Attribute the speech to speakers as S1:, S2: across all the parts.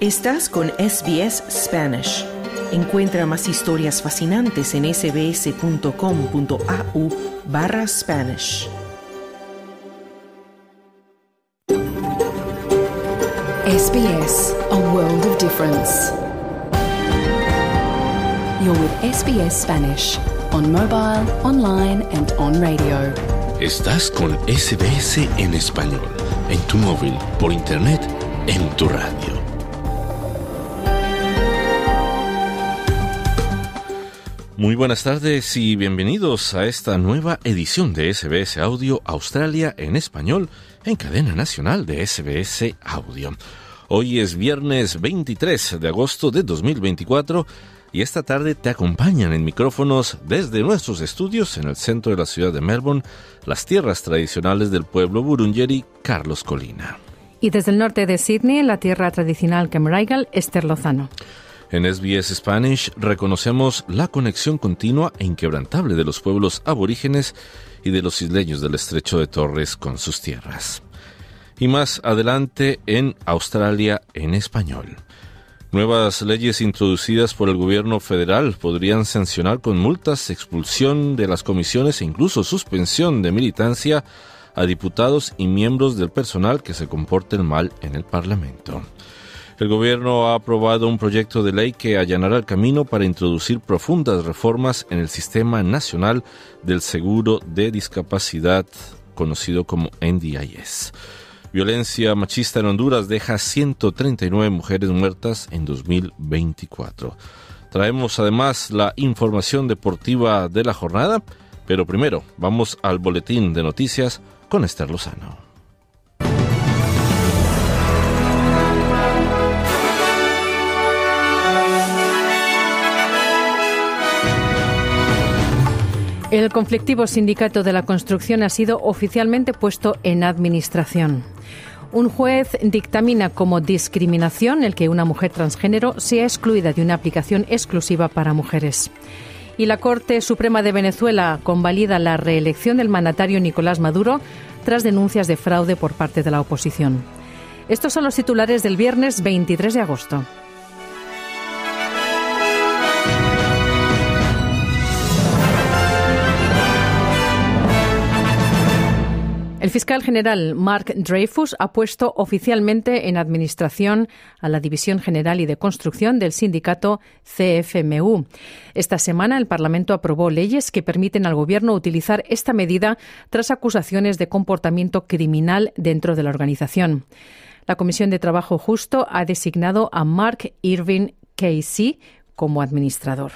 S1: Estás con SBS Spanish. Encuentra más historias fascinantes en sbs.com.au barra Spanish. SBS, a world of difference. You're with SBS Spanish on mobile, online and on radio.
S2: Estás con SBS en español, en tu móvil, por internet, en tu radio. Muy buenas tardes y bienvenidos a esta nueva edición de SBS Audio Australia en español en cadena nacional de SBS Audio. Hoy es viernes 23 de agosto de 2024 y esta tarde te acompañan en micrófonos desde nuestros estudios en el centro de la ciudad de Melbourne las tierras tradicionales del pueblo burungeri Carlos Colina.
S1: Y desde el norte de Sydney, la tierra tradicional camaraigal Esther Lozano.
S2: En SBS Spanish reconocemos la conexión continua e inquebrantable de los pueblos aborígenes y de los isleños del estrecho de Torres con sus tierras. Y más adelante en Australia en español. Nuevas leyes introducidas por el gobierno federal podrían sancionar con multas, expulsión de las comisiones e incluso suspensión de militancia a diputados y miembros del personal que se comporten mal en el Parlamento. El gobierno ha aprobado un proyecto de ley que allanará el camino para introducir profundas reformas en el sistema nacional del seguro de discapacidad, conocido como NDIS. Violencia machista en Honduras deja 139 mujeres muertas en 2024. Traemos además la información deportiva de la jornada, pero primero vamos al boletín de noticias con Esther Lozano.
S1: El conflictivo sindicato de la construcción ha sido oficialmente puesto en administración. Un juez dictamina como discriminación el que una mujer transgénero sea excluida de una aplicación exclusiva para mujeres. Y la Corte Suprema de Venezuela convalida la reelección del mandatario Nicolás Maduro tras denuncias de fraude por parte de la oposición. Estos son los titulares del viernes 23 de agosto. El fiscal general Mark Dreyfus ha puesto oficialmente en administración a la División General y de Construcción del sindicato CFMU. Esta semana el Parlamento aprobó leyes que permiten al Gobierno utilizar esta medida tras acusaciones de comportamiento criminal dentro de la organización. La Comisión de Trabajo Justo ha designado a Mark Irving Casey como administrador.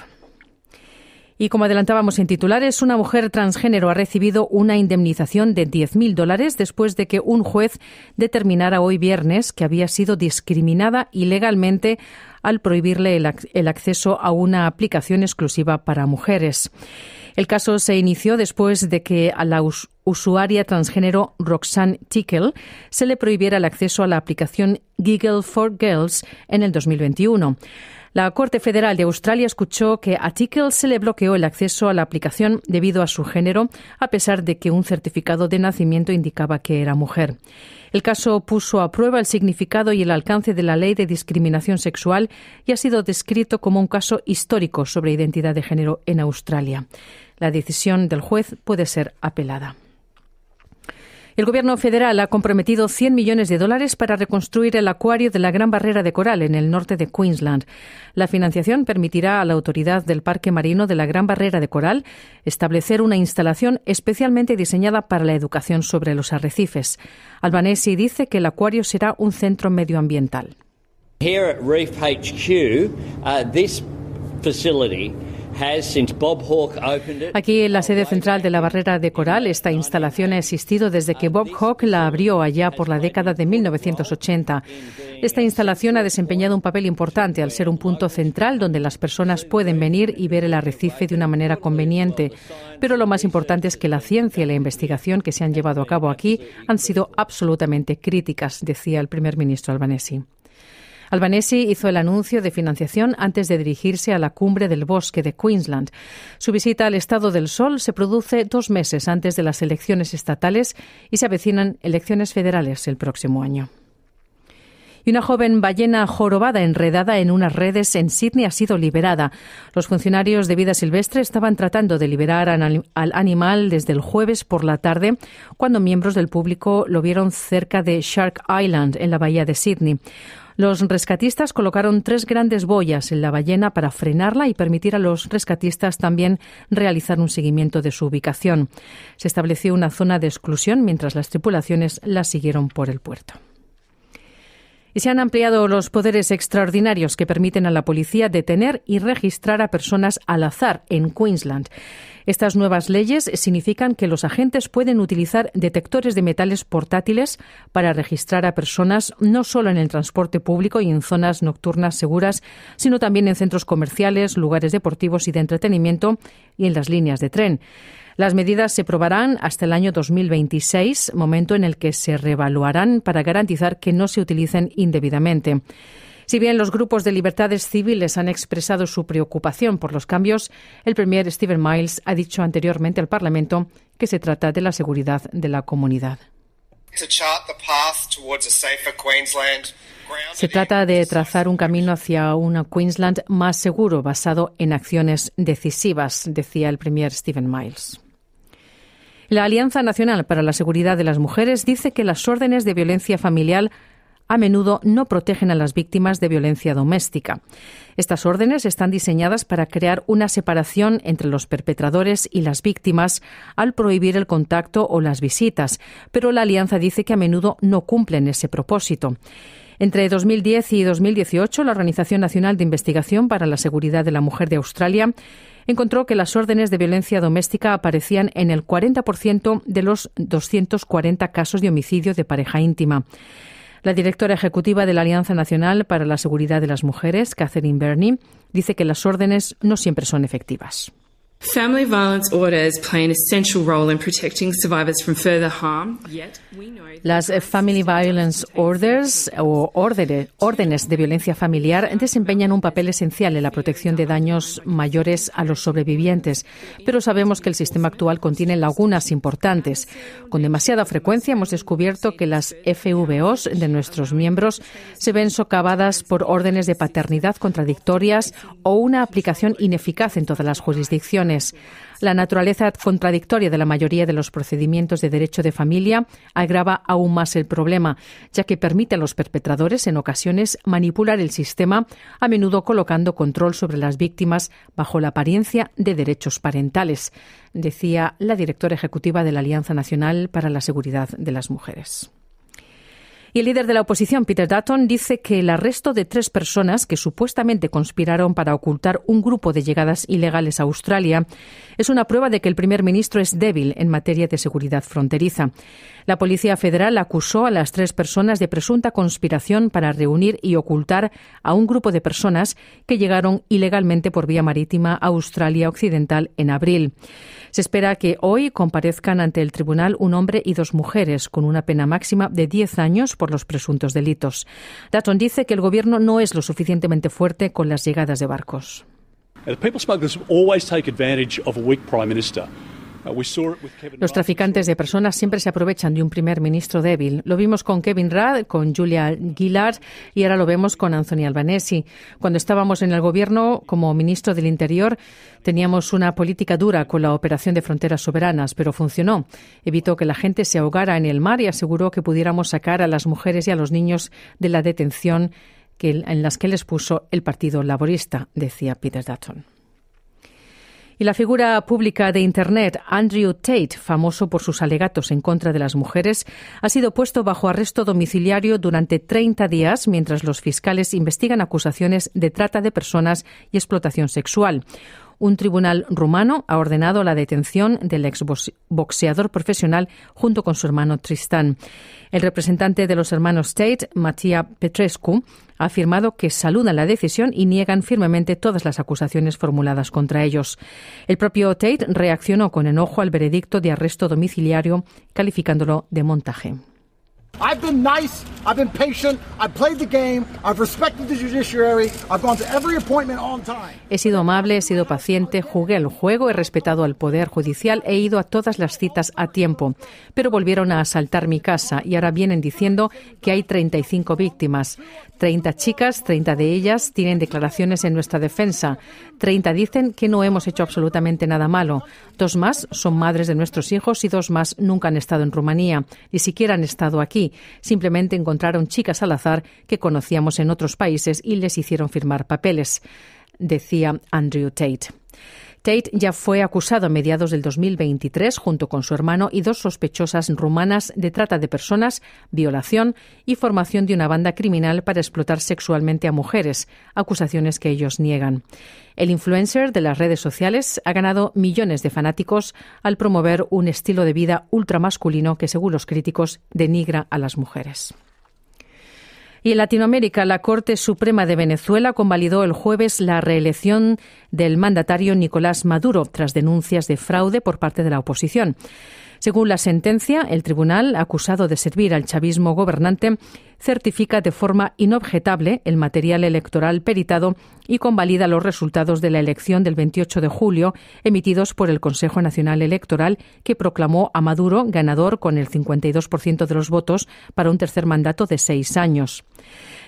S1: Y como adelantábamos en titulares, una mujer transgénero ha recibido una indemnización de 10.000 dólares después de que un juez determinara hoy viernes que había sido discriminada ilegalmente al prohibirle el, acceso a una aplicación exclusiva para mujeres. El caso se inició después de que a la usuaria transgénero Roxanne Tickle se le prohibiera el acceso a la aplicación Giggle for Girls en el 2021. La Corte Federal de Australia escuchó que a Tickle se le bloqueó el acceso a la aplicación debido a su género, a pesar de que un certificado de nacimiento indicaba que era mujer. El caso puso a prueba el significado y el alcance de la ley de discriminación sexual y ha sido descrito como un caso histórico sobre identidad de género en Australia. La decisión del juez puede ser apelada. El gobierno federal ha comprometido 100 millones de dólares para reconstruir el acuario de la Gran Barrera de Coral en el norte de Queensland. La financiación permitirá a la autoridad del Parque Marino de la Gran Barrera de Coral establecer una instalación especialmente diseñada para la educación sobre los arrecifes. Albanese dice que el acuario será un centro medioambiental.
S2: Reef HQ,
S3: uh, facility
S1: Aquí en la sede central de la barrera de coral, esta instalación ha existido desde que Bob Hawke la abrió allá por la década de 1980. Esta instalación ha desempeñado un papel importante al ser un punto central donde las personas pueden venir y ver el arrecife de una manera conveniente. Pero lo más importante es que la ciencia y la investigación que se han llevado a cabo aquí han sido absolutamente críticas, decía el primer ministro albanesi. Albanesi hizo el anuncio de financiación antes de dirigirse a la cumbre del bosque de Queensland. Su visita al Estado del Sol se produce dos meses antes de las elecciones estatales y se avecinan elecciones federales el próximo año. Y una joven ballena jorobada enredada en unas redes en Sydney ha sido liberada. Los funcionarios de vida silvestre estaban tratando de liberar al animal desde el jueves por la tarde, cuando miembros del público lo vieron cerca de Shark Island, en la bahía de Sydney. Los rescatistas colocaron tres grandes boyas en la ballena para frenarla y permitir a los rescatistas también realizar un seguimiento de su ubicación. Se estableció una zona de exclusión mientras las tripulaciones la siguieron por el puerto. Y se han ampliado los poderes extraordinarios que permiten a la policía detener y registrar a personas al azar en Queensland. Estas nuevas leyes significan que los agentes pueden utilizar detectores de metales portátiles para registrar a personas no solo en el transporte público y en zonas nocturnas seguras, sino también en centros comerciales, lugares deportivos y de entretenimiento y en las líneas de tren. Las medidas se probarán hasta el año 2026, momento en el que se reevaluarán para garantizar que no se utilicen indebidamente. Si bien los grupos de libertades civiles han expresado su preocupación por los cambios, el Premier Stephen Miles ha dicho anteriormente al Parlamento que se trata de la seguridad de la comunidad. Se trata de trazar un camino hacia una Queensland más seguro, basado en acciones decisivas, decía el Premier Stephen Miles. La Alianza Nacional para la Seguridad de las Mujeres dice que las órdenes de violencia familiar a menudo no protegen a las víctimas de violencia doméstica. Estas órdenes están diseñadas para crear una separación entre los perpetradores y las víctimas al prohibir el contacto o las visitas, pero la Alianza dice que a menudo no cumplen ese propósito. Entre 2010 y 2018, la Organización Nacional de Investigación para la Seguridad de la Mujer de Australia encontró que las órdenes de violencia doméstica aparecían en el 40% de los 240 casos de homicidio de pareja íntima. La directora ejecutiva de la Alianza Nacional para la Seguridad de las Mujeres, Catherine Bernie, dice que las órdenes no siempre son efectivas.
S2: Las family violence orders
S1: o de violencia familiar desempeñan un papel esencial en la protección de daños mayores a los sobrevivientes, pero sabemos que el sistema actual contiene lagunas importantes. Con demasiada frecuencia hemos descubierto que las FVOs de nuestros miembros se ven socavadas por órdenes de paternidad contradictorias o una aplicación ineficaz en todas las jurisdicciones la naturaleza contradictoria de la mayoría de los procedimientos de derecho de familia agrava aún más el problema, ya que permite a los perpetradores en ocasiones manipular el sistema, a menudo colocando control sobre las víctimas bajo la apariencia de derechos parentales, decía la directora ejecutiva de la Alianza Nacional para la Seguridad de las Mujeres. Y el líder de la oposición, Peter Dutton, dice que el arresto de tres personas que supuestamente conspiraron para ocultar un grupo de llegadas ilegales a Australia es una prueba de que el primer ministro es débil en materia de seguridad fronteriza. La Policía Federal acusó a las tres personas de presunta conspiración para reunir y ocultar a un grupo de personas que llegaron ilegalmente por vía marítima a Australia Occidental en abril. Se espera que hoy comparezcan ante el tribunal un hombre y dos mujeres con una pena máxima de 10 años por los presuntos delitos. Dutton dice que el gobierno no es lo suficientemente fuerte con las llegadas de barcos.
S4: smugglers always take advantage of a weak prime minister. Uh,
S1: los traficantes de personas siempre se aprovechan de un primer ministro débil. Lo vimos con Kevin Rudd, con Julia Gillard y ahora lo vemos con Anthony Albanese. Cuando estábamos en el gobierno como ministro del Interior, teníamos una política dura con la operación de fronteras soberanas, pero funcionó. Evitó que la gente se ahogara en el mar y aseguró que pudiéramos sacar a las mujeres y a los niños de la detención en las que les puso el Partido Laborista, decía Peter Dutton. Y la figura pública de Internet, Andrew Tate, famoso por sus alegatos en contra de las mujeres, ha sido puesto bajo arresto domiciliario durante 30 días mientras los fiscales investigan acusaciones de trata de personas y explotación sexual un tribunal rumano ha ordenado la detención del exboxeador profesional junto con su hermano Tristán. El representante de los hermanos Tate, Mattia Petrescu, ha afirmado que saluda la decisión y niegan firmemente todas las acusaciones formuladas contra ellos. El propio Tate reaccionó con enojo al veredicto de arresto domiciliario, calificándolo de montaje nice. He sido amable, he sido paciente, jugué el juego, he respetado al poder judicial, he ido a todas las citas a tiempo. Pero volvieron a asaltar mi casa y ahora vienen diciendo que hay 35 víctimas. 30 chicas, 30 de ellas tienen declaraciones en nuestra defensa. 30 dicen que no hemos hecho absolutamente nada malo. Dos más son madres de nuestros hijos y dos más nunca han estado en Rumanía, ni siquiera han estado aquí. Simplemente encontraron chicas al azar que conocíamos en otros países y les hicieron firmar papeles, decía Andrew Tate. Tate ya fue acusado a mediados del 2023 junto con su hermano y dos sospechosas rumanas de trata de personas, violación y formación de una banda criminal para explotar sexualmente a mujeres, acusaciones que ellos niegan. El influencer de las redes sociales ha ganado millones de fanáticos al promover un estilo de vida ultramasculino que, según los críticos, denigra a las mujeres. Y en Latinoamérica, la Corte Suprema de Venezuela convalidó el jueves la reelección del mandatario Nicolás Maduro tras denuncias de fraude por parte de la oposición. Según la sentencia, el tribunal, acusado de servir al chavismo gobernante, certifica de forma inobjetable el material electoral peritado y convalida los resultados de la elección del 28 de julio emitidos por el Consejo Nacional Electoral, que proclamó a Maduro ganador con el 52% de los votos para un tercer mandato de seis años.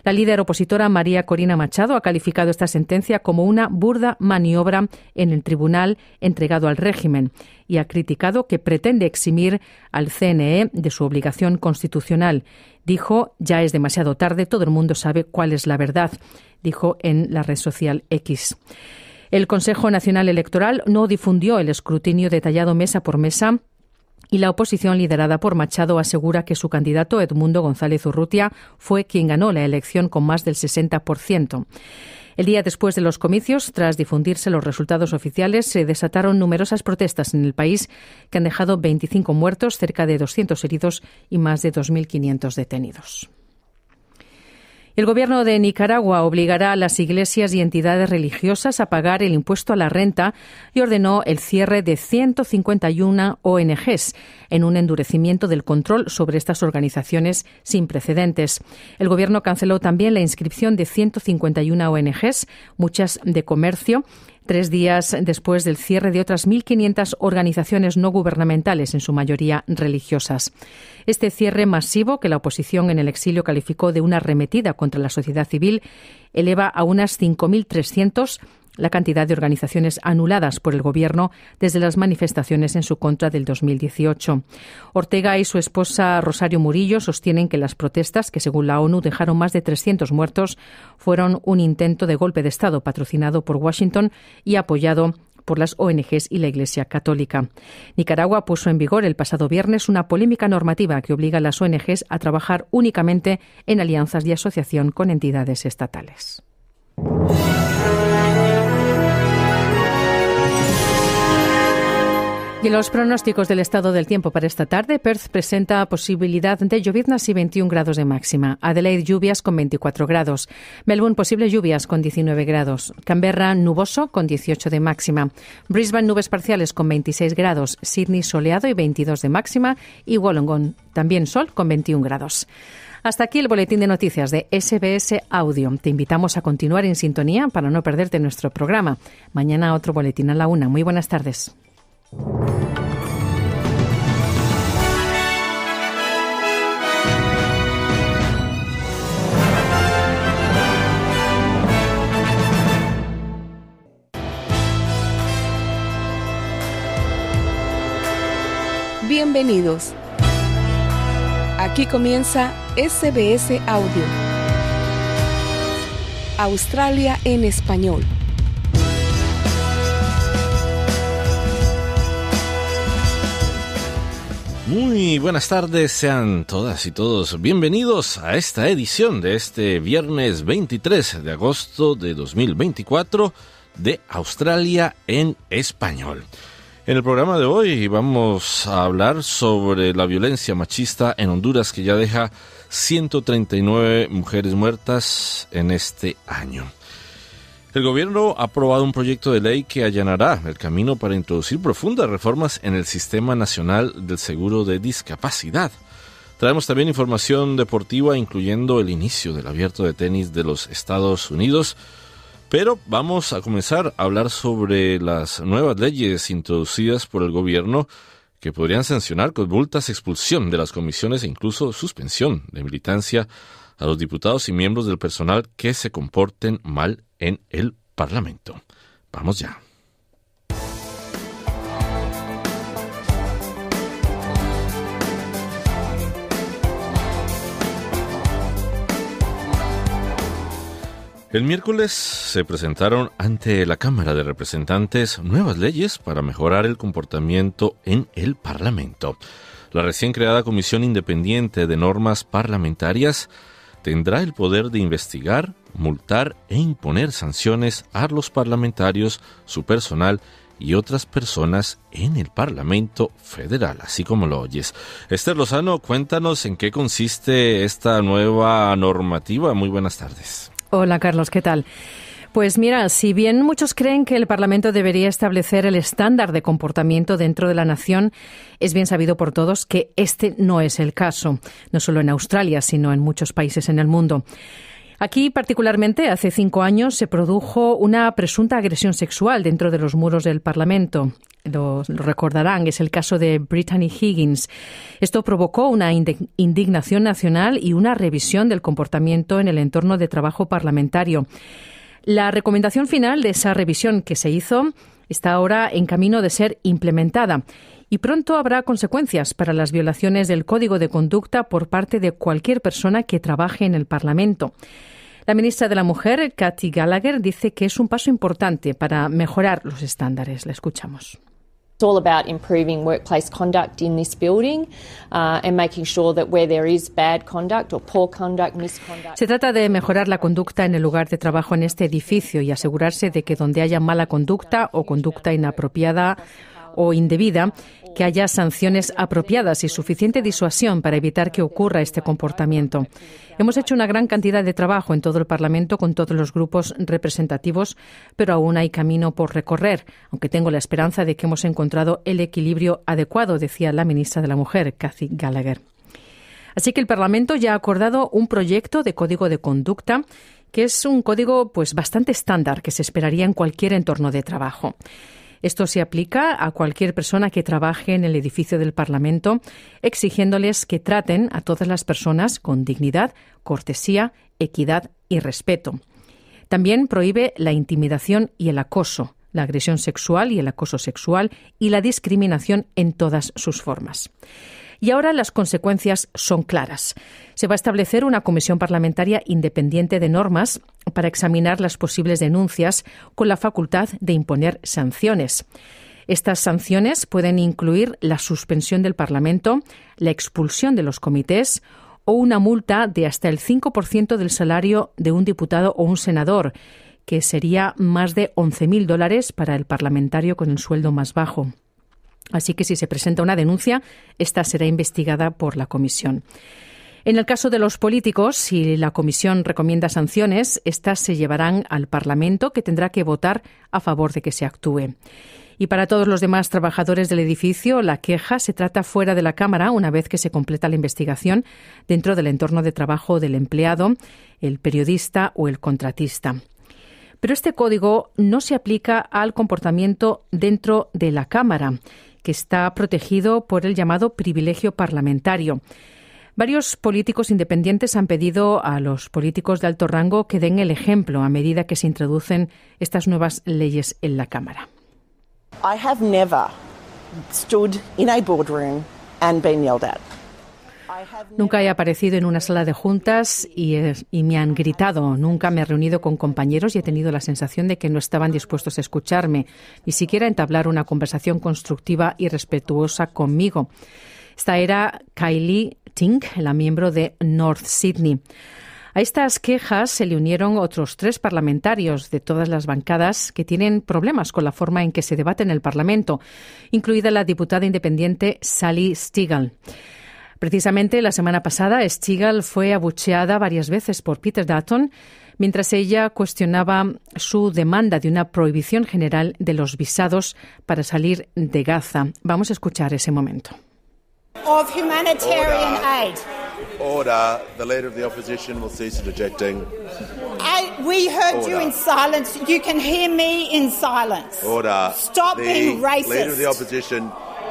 S1: La líder opositora María Corina Machado ha calificado esta sentencia como una burda maniobra en el tribunal entregado al régimen y ha criticado que pretende eximir al CNE de su obligación constitucional. Dijo, ya es demasiado tarde, todo el mundo sabe cuál es la verdad, dijo en la red social X. El Consejo Nacional Electoral no difundió el escrutinio detallado mesa por mesa y la oposición liderada por Machado asegura que su candidato Edmundo González Urrutia fue quien ganó la elección con más del 60%. El día después de los comicios, tras difundirse los resultados oficiales, se desataron numerosas protestas en el país que han dejado 25 muertos, cerca de 200 heridos y más de 2.500 detenidos. El gobierno de Nicaragua obligará a las iglesias y entidades religiosas a pagar el impuesto a la renta y ordenó el cierre de 151 ONGs en un endurecimiento del control sobre estas organizaciones sin precedentes. El gobierno canceló también la inscripción de 151 ONGs, muchas de comercio, tres días después del cierre de otras 1.500 organizaciones no gubernamentales, en su mayoría religiosas. Este cierre masivo, que la oposición en el exilio calificó de una arremetida contra la sociedad civil, eleva a unas 5.300 la cantidad de organizaciones anuladas por el gobierno desde las manifestaciones en su contra del 2018. Ortega y su esposa Rosario Murillo sostienen que las protestas, que según la ONU dejaron más de 300 muertos, fueron un intento de golpe de Estado patrocinado por Washington y apoyado por las ONGs y la Iglesia Católica. Nicaragua puso en vigor el pasado viernes una polémica normativa que obliga a las ONGs a trabajar únicamente en alianzas de asociación con entidades estatales. Y los pronósticos del estado del tiempo para esta tarde, Perth presenta posibilidad de lloviznas y 21 grados de máxima. Adelaide lluvias con 24 grados. Melbourne posibles lluvias con 19 grados. Canberra nuboso con 18 de máxima. Brisbane nubes parciales con 26 grados. Sydney soleado y 22 de máxima. Y Wollongong también sol con 21 grados. Hasta aquí el boletín de noticias de SBS Audio. Te invitamos a continuar en sintonía para no perderte nuestro programa. Mañana otro boletín a la una. Muy buenas tardes.
S3: Bienvenidos. Aquí comienza SBS Audio. Australia en español.
S2: Muy buenas tardes, sean todas y todos bienvenidos a esta edición de este viernes 23 de agosto de 2024 de Australia en español. En el programa de hoy vamos a hablar sobre la violencia machista en Honduras que ya deja 139 mujeres muertas en este año. El gobierno ha aprobado un proyecto de ley que allanará el camino para introducir profundas reformas en el Sistema Nacional del Seguro de Discapacidad. Traemos también información deportiva incluyendo el inicio del abierto de tenis de los Estados Unidos pero vamos a comenzar a hablar sobre las nuevas leyes introducidas por el gobierno que podrían sancionar con multas expulsión de las comisiones e incluso suspensión de militancia a los diputados y miembros del personal que se comporten mal en el Parlamento. Vamos ya. El miércoles se presentaron ante la Cámara de Representantes nuevas leyes para mejorar el comportamiento en el Parlamento. La recién creada Comisión Independiente de Normas Parlamentarias tendrá el poder de investigar, multar e imponer sanciones a los parlamentarios, su personal y otras personas en el Parlamento Federal, así como lo oyes. Esther Lozano, cuéntanos en qué consiste esta nueva normativa. Muy buenas tardes.
S1: Hola Carlos, ¿qué tal? Pues mira, si bien muchos creen que el Parlamento debería establecer el estándar de comportamiento dentro de la nación, es bien sabido por todos que este no es el caso, no solo en Australia, sino en muchos países en el mundo. Aquí, particularmente, hace cinco años se produjo una presunta agresión sexual dentro de los muros del Parlamento. Lo, recordarán, es el caso de Brittany Higgins. Esto provocó una indignación nacional y una revisión del comportamiento en el entorno de trabajo parlamentario. La recomendación final de esa revisión que se hizo está ahora en camino de ser implementada y pronto habrá consecuencias para las violaciones del Código de Conducta por parte de cualquier persona que trabaje en el Parlamento. La ministra de la Mujer, Cathy Gallagher, dice que es un paso importante para mejorar los estándares. La escuchamos. Se trata de mejorar la conducta en el lugar de trabajo en este edificio y asegurarse de que donde haya mala conducta o conducta inapropiada o indebida, que haya sanciones apropiadas y suficiente disuasión para evitar que ocurra este comportamiento. Hemos hecho una gran cantidad de trabajo en todo el Parlamento con todos los grupos representativos, pero aún hay camino por recorrer, aunque tengo la esperanza de que hemos encontrado el equilibrio adecuado, decía la ministra de la Mujer, Cathy Gallagher. Así que el Parlamento ya ha acordado un proyecto de código de conducta que es un código pues bastante estándar que se esperaría en cualquier entorno de trabajo. Esto se aplica a cualquier persona que trabaje en el edificio del Parlamento, exigiéndoles que traten a todas las personas con dignidad, cortesía, equidad y respeto. También prohíbe la intimidación y el acoso, la agresión sexual y el acoso sexual y la discriminación en todas sus formas. Y ahora las consecuencias son claras. Se va a establecer una comisión parlamentaria independiente de normas para examinar las posibles denuncias con la facultad de imponer sanciones. Estas sanciones pueden incluir la suspensión del Parlamento, la expulsión de los comités o una multa de hasta el 5% del salario de un diputado o un senador, que sería más de 11.000 dólares para el parlamentario con el sueldo más bajo. Así que si se presenta una denuncia, esta será investigada por la comisión. En el caso de los políticos, si la comisión recomienda sanciones, estas se llevarán al Parlamento, que tendrá que votar a favor de que se actúe. Y para todos los demás trabajadores del edificio, la queja se trata fuera de la Cámara una vez que se completa la investigación dentro del entorno de trabajo del empleado, el periodista o el contratista. Pero este código no se aplica al comportamiento dentro de la Cámara que está protegido por el llamado privilegio parlamentario. Varios políticos independientes han pedido a los políticos de alto rango que den el ejemplo a medida que se introducen estas nuevas leyes en la Cámara. never Nunca he aparecido en una sala de juntas y, me han gritado. Nunca me he reunido con compañeros y he tenido la sensación de que no estaban dispuestos a escucharme, ni siquiera entablar una conversación constructiva y respetuosa conmigo. Esta era Kylie Tink, la miembro de North Sydney. A estas quejas se le unieron otros tres parlamentarios de todas las bancadas que tienen problemas con la forma en que se debate en el Parlamento, incluida la diputada independiente Sally Stigall. Precisamente la semana pasada, Stigall fue abucheada varias veces por Peter Dutton mientras ella cuestionaba su demanda de una prohibición general de los visados para salir de Gaza. Vamos a escuchar ese momento.
S5: Order.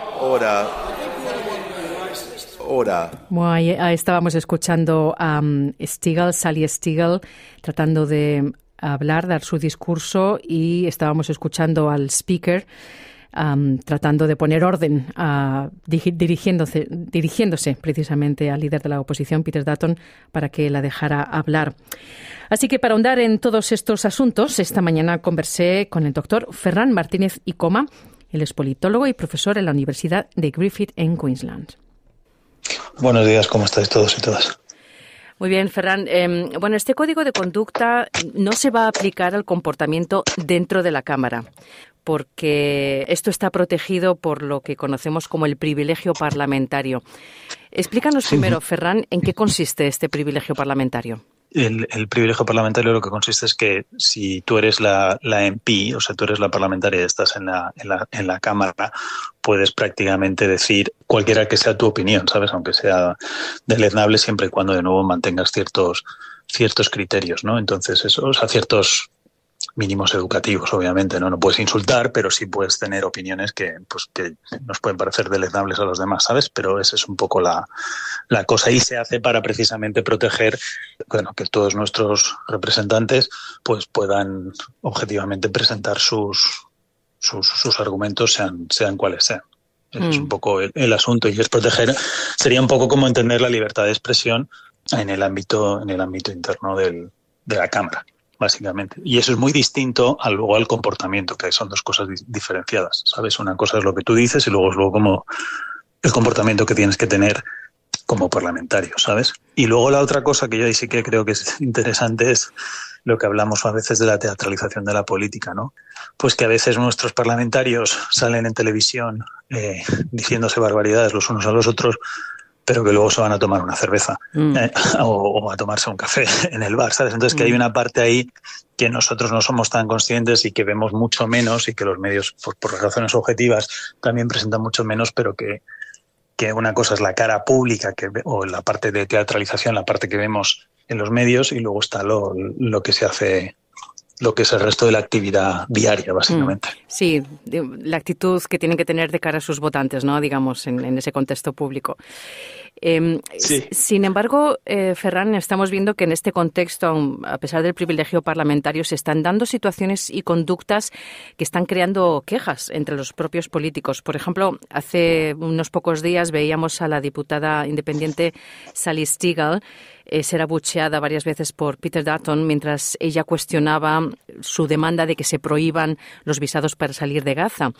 S5: Order.
S1: Bueno, estábamos escuchando a um, Sally Stigl, tratando de hablar, dar su discurso y estábamos escuchando al speaker. Um, tratando de poner orden, dirigiéndose, dirigiéndose precisamente al líder de la oposición, Peter Dutton, para que la dejara hablar. Así que para ahondar en todos estos asuntos, esta mañana conversé con el doctor Ferran Martínez Icoma, el es politólogo y profesor en la Universidad de Griffith en Queensland.
S4: Buenos días, ¿cómo estáis todos y todas?
S1: Muy bien, Ferran. Em, bueno, este código de conducta no se va a aplicar al comportamiento dentro de la Cámara, porque esto está protegido por lo que conocemos como el privilegio parlamentario. Explícanos primero, Ferran, en qué consiste este privilegio parlamentario
S4: el, el, privilegio parlamentario lo que consiste es que si tú eres la, la MP, o sea, tú eres la parlamentaria y estás en la, en la, en la Cámara, puedes prácticamente decir cualquiera que sea tu opinión, ¿sabes? Aunque sea deleznable siempre y cuando de nuevo mantengas ciertos ciertos criterios, ¿no? Entonces, eso, o sea, ciertos mínimos educativos, obviamente, ¿no? No puedes insultar, pero sí puedes tener opiniones que, pues, que nos pueden parecer deleznables a los demás, ¿sabes? Pero esa es un poco la, cosa. Y se hace para precisamente proteger, bueno, que todos nuestros representantes pues puedan objetivamente presentar sus, sus, argumentos, sean, sean cuales sean. Es un mm. poco el, el asunto y es proteger, sería un poco como entender la libertad de expresión en el ámbito, en el ámbito interno del, de la Cámara básicamente. Y eso es muy distinto al, luego al comportamiento, que son dos cosas diferenciadas, ¿sabes? Una cosa es lo que tú dices y luego es luego como el comportamiento que tienes que tener como parlamentario, ¿sabes? Y luego la otra cosa que yo ahí sí que creo que es interesante es lo que hablamos a veces de la teatralización de la política, ¿no? Pues que a veces nuestros parlamentarios salen en televisión eh, diciéndose barbaridades los unos a los otros, pero que luego se van a tomar una cerveza mm. eh, o, a tomarse un café en el bar, ¿sabes? Entonces que hay mm. una parte ahí que nosotros no somos tan conscientes y que vemos mucho menos y que los medios, por, razones objetivas, también presentan mucho menos, pero que, una cosa es la cara pública que, o la parte de teatralización, la parte que vemos en los medios y luego está lo, lo que se hace lo que es el resto de la actividad diaria, mm.
S1: básicamente. Sí, la actitud que tienen que tener de cara a sus votantes, ¿no? digamos, en, ese contexto público. Em, sin embargo, eh, Ferran, estamos viendo que en este contexto, a pesar del privilegio parlamentario, se están dando situaciones y conductas que están creando quejas entre los propios políticos. Por ejemplo, hace unos pocos días veíamos a la diputada independiente Sally Stigall es eh, ser abucheada varias veces por Peter Dutton mientras ella cuestionaba su demanda de que se prohíban los visados para salir de Gaza.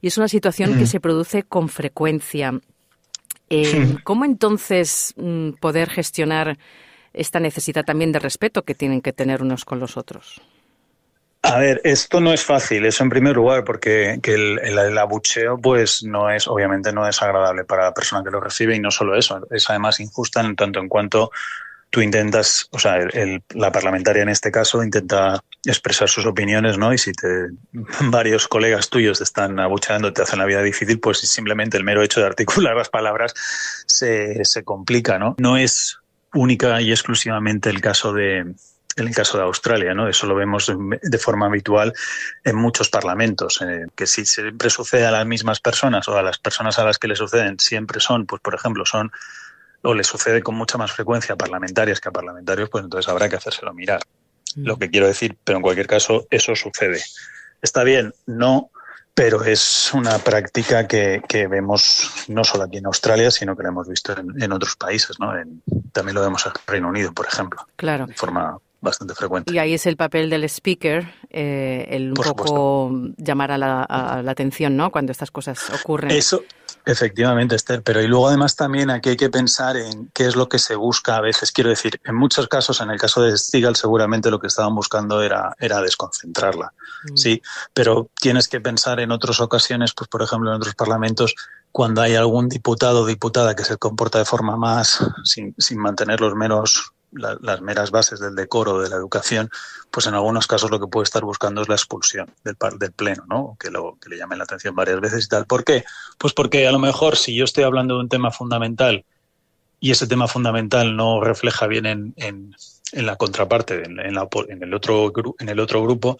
S1: Y es una situación que mm. se produce con frecuencia. Eh, ¿Cómo entonces mm, poder gestionar esta necesidad también de respeto que tienen que tener unos con los otros?
S4: A ver, esto no es fácil, eso en primer lugar, porque que el, abucheo, pues no es, obviamente no es agradable para la persona que lo recibe y no solo eso, es además injusta en tanto en cuanto tú intentas, o sea, la parlamentaria en este caso intenta expresar sus opiniones, ¿no? Y si te, varios colegas tuyos te están abucheando, te hacen la vida difícil, pues simplemente el mero hecho de articular las palabras se, se complica, ¿no? No es única y exclusivamente el caso de, en el caso de Australia, ¿no? Eso lo vemos de forma habitual en muchos parlamentos, eh, que si siempre sucede a las mismas personas o a las personas a las que le suceden siempre son, pues por ejemplo, son o le sucede con mucha más frecuencia a parlamentarias que a parlamentarios, pues entonces habrá que hacérselo mirar. Mm. Lo que quiero decir, pero en cualquier caso, eso sucede. Está bien, no, pero es una práctica que, vemos no solo aquí en Australia, sino que la hemos visto en, otros países, ¿no? también lo vemos en Reino Unido, por ejemplo.
S1: Claro. De forma
S4: bastante frecuente.
S1: Y ahí es el papel del speaker, eh, el un poco llamar a la, atención, ¿no? Cuando estas cosas ocurren. Eso,
S4: efectivamente, Esther. Pero y luego además también aquí hay que pensar en qué es lo que se busca a veces. Quiero decir, en muchos casos, en el caso de Stigal, seguramente lo que estaban buscando era, era desconcentrarla, mm. sí. Pero tienes que pensar en otras ocasiones, pues por ejemplo en otros parlamentos, cuando hay algún diputado o diputada que se comporta de forma más, sin, sin mantener los menos las meras bases del decoro de la educación, pues en algunos casos lo que puede estar buscando es la expulsión del, del pleno, ¿no? Que, lo, que le llamen la atención varias veces y tal. ¿Por qué? Pues porque a lo mejor si yo estoy hablando de un tema fundamental y ese tema fundamental no refleja bien en, la contraparte, en, el otro, grupo,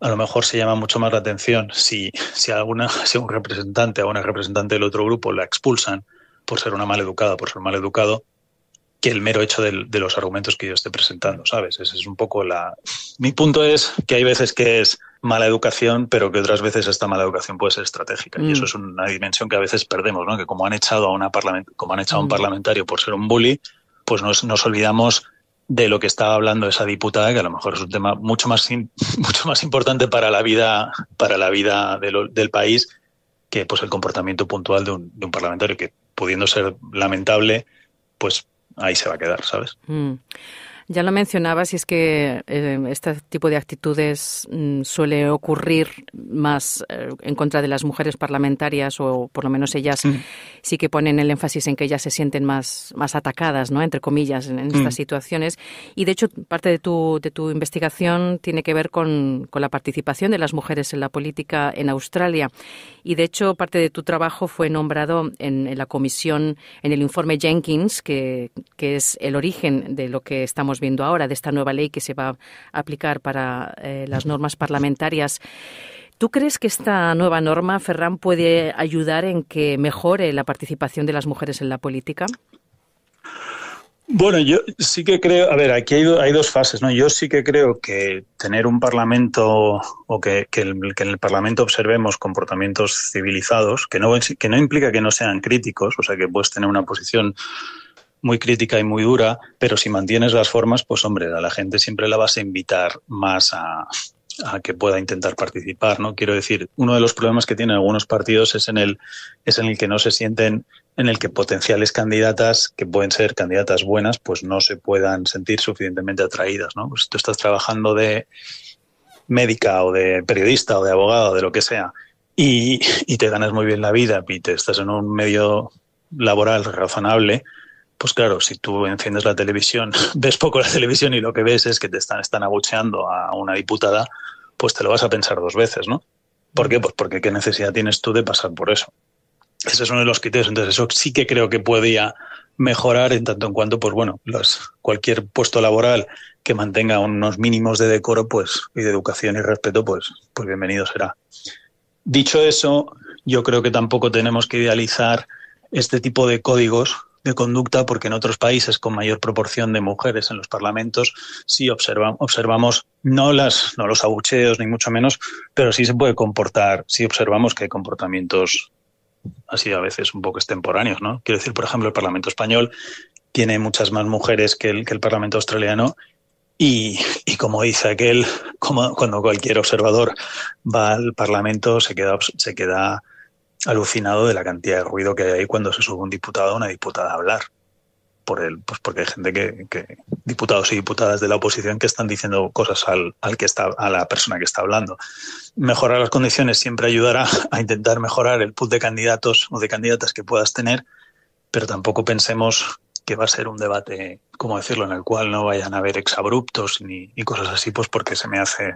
S4: a lo mejor se llama mucho más la atención si, si, alguna, si un representante o una representante del otro grupo la expulsan por ser una maleducada, por ser mal educado, el mero hecho de, los argumentos que yo esté presentando, ¿sabes? es un poco la... Mi punto es que hay veces que es mala educación, pero que otras veces esta mala educación puede ser estratégica. Y eso mm. es una dimensión que a veces perdemos, ¿no? Que como han echado a, una como han echado un mm. parlamentario por ser un bully, pues nos, olvidamos de lo que estaba hablando esa diputada, que a lo mejor es un tema mucho más, mucho más importante para la vida, para la vida del país que pues, el comportamiento puntual de un, de un, parlamentario, que pudiendo ser lamentable, pues ahí se va a quedar, ¿sabes?
S1: Mm. Ya lo mencionabas y es que eh, este tipo de actitudes mm, suele ocurrir más eh, en contra de las mujeres parlamentarias o por lo menos ellas sí que ponen el énfasis en que ellas se sienten más, más atacadas, ¿no? entre comillas, en, estas mm. situaciones. Y de hecho parte de tu, de tu investigación tiene que ver con, la participación de las mujeres en la política en Australia. Y de hecho parte de tu trabajo fue nombrado en, en la comisión, en el informe Jenkins, que, que es el origen de lo que estamos viendo ahora, de esta nueva ley que se va a aplicar para eh, las normas parlamentarias. ¿Tú crees que esta nueva norma, Ferran, puede ayudar en que mejore la participación de las mujeres en la política?
S4: Bueno, yo sí que creo, a ver, aquí hay, dos fases, ¿no? Yo sí que creo que tener un parlamento o que, en el parlamento observemos comportamientos civilizados, que no, que no implica que no sean críticos, o sea, que puedes tener una posición muy crítica y muy dura, pero si mantienes las formas, pues hombre, a la gente siempre la vas a invitar más a, que pueda intentar participar, ¿no? Quiero decir, uno de los problemas que tienen algunos partidos es en el es en el que no se sienten en el que potenciales candidatas que pueden ser candidatas buenas, pues no se puedan sentir suficientemente atraídas, ¿no? Pues si tú estás trabajando de médica o de periodista o de abogado, o de lo que sea, y, y te ganas muy bien la vida y te estás en un medio laboral razonable, pues claro, si tú enciendes la televisión, ves poco la televisión y lo que ves es que te están, están abucheando a una diputada, pues te lo vas a pensar dos veces, ¿no? ¿Por qué? Mm. Pues porque qué necesidad tienes tú de pasar por eso. Ese es uno de los criterios. Entonces, eso sí que creo que podía mejorar en tanto en cuanto, pues bueno, cualquier puesto laboral que mantenga unos mínimos de decoro, pues, y de educación y respeto, pues, pues bienvenido será. Dicho eso, yo creo que tampoco tenemos que idealizar este tipo de códigos de conducta, porque en otros países con mayor proporción de mujeres en los parlamentos sí observamos no las no los abucheos ni mucho menos, pero sí se puede comportar, sí observamos que hay comportamientos así a veces un poco extemporáneos, ¿no? Quiero decir, por ejemplo, el Parlamento español tiene muchas más mujeres que el, que el Parlamento australiano y, como dice aquel, como, cuando cualquier observador va al Parlamento se queda, se queda alucinado de la cantidad de ruido que hay ahí cuando se sube un diputado o una diputada a hablar. Por el, pues porque hay gente que, diputados y diputadas de la oposición que están diciendo cosas al, que está, a la persona que está hablando. Mejorar las condiciones siempre ayudará a intentar mejorar el pool de candidatos o de candidatas que puedas tener, pero tampoco pensemos que va a ser un debate, como decirlo, en el cual no vayan a haber exabruptos ni, ni cosas así, pues porque se me hace,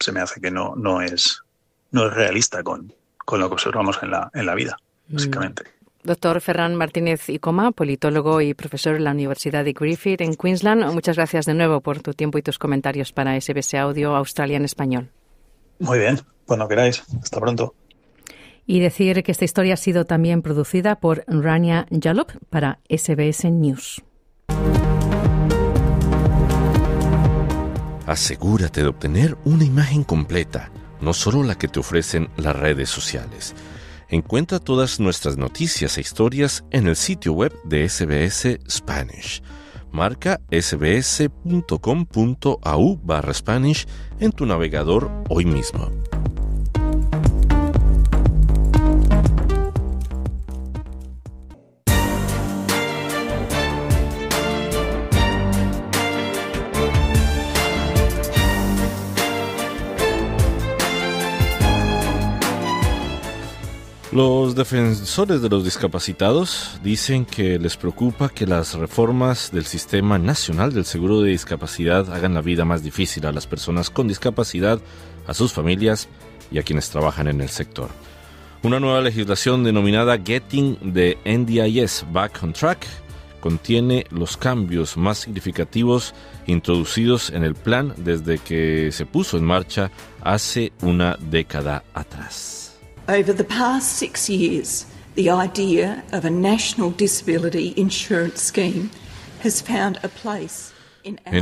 S4: se me hace que no, no es, no es realista con, con lo que observamos en la, vida,
S1: mm. básicamente. Doctor Ferran Martínez y politólogo y profesor en la Universidad de Griffith en Queensland, muchas gracias de nuevo por tu tiempo y tus comentarios para SBS Audio Australia en Español.
S4: Muy bien, cuando queráis. Hasta pronto.
S1: Y decir que esta historia ha sido también producida por Rania Jalop para SBS News.
S2: Asegúrate de obtener una imagen completa no solo la que te ofrecen las redes sociales. Encuentra todas nuestras noticias e historias en el sitio web de SBS Spanish. Marca sbs.com.au barra Spanish en tu navegador hoy mismo. Los defensores de los discapacitados dicen que les preocupa que las reformas del Sistema Nacional del Seguro de Discapacidad hagan la vida más difícil a las personas con discapacidad, a sus familias y a quienes trabajan en el sector. Una nueva legislación denominada Getting the NDIS Back on Track contiene los cambios más significativos introducidos en el plan desde que se puso en marcha hace una década atrás. En